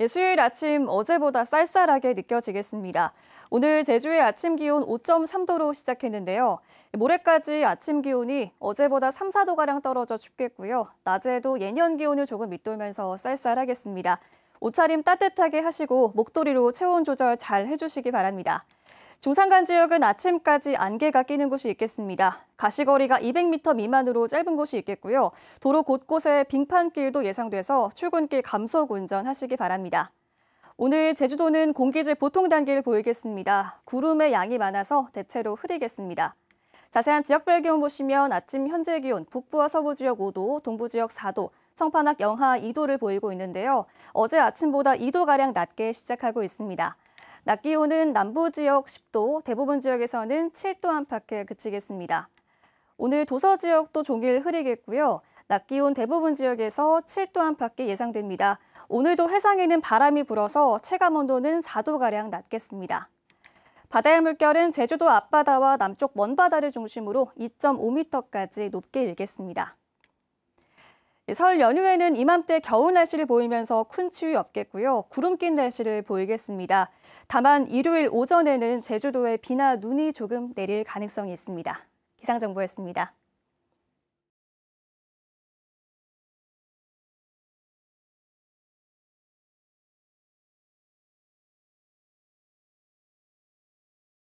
예, 수요일 아침 어제보다 쌀쌀하게 느껴지겠습니다. 오늘 제주의 아침 기온 5.3도로 시작했는데요. 모레까지 아침 기온이 어제보다 3, 4도가량 떨어져 춥겠고요. 낮에도 예년 기온을 조금 밑돌면서 쌀쌀하겠습니다. 옷차림 따뜻하게 하시고 목도리로 체온 조절 잘 해주시기 바랍니다. 중산간 지역은 아침까지 안개가 끼는 곳이 있겠습니다. 가시거리가 200m 미만으로 짧은 곳이 있겠고요. 도로 곳곳에 빙판길도 예상돼서 출근길 감속 운전하시기 바랍니다. 오늘 제주도는 공기질 보통 단계를 보이겠습니다. 구름의 양이 많아서 대체로 흐리겠습니다. 자세한 지역별 기온 보시면 아침 현재 기온 북부와 서부 지역 5도, 동부 지역 4도, 청판악 영하 2도를 보이고 있는데요. 어제 아침보다 2도가량 낮게 시작하고 있습니다. 낮 기온은 남부 지역 10도, 대부분 지역에서는 7도 안팎에 그치겠습니다. 오늘 도서 지역도 종일 흐리겠고요. 낮 기온 대부분 지역에서 7도 안팎이 예상됩니다. 오늘도 해상에는 바람이 불어서 체감 온도는 4도가량 낮겠습니다. 바다의 물결은 제주도 앞바다와 남쪽 먼바다를 중심으로 2.5m까지 높게 일겠습니다. 설 연휴에는 이맘때 겨울 날씨를 보이면서 큰 추위 없겠고요. 구름 낀 날씨를 보이겠습니다. 다만 일요일 오전에는 제주도에 비나 눈이 조금 내릴 가능성이 있습니다. 기상정보였습니다.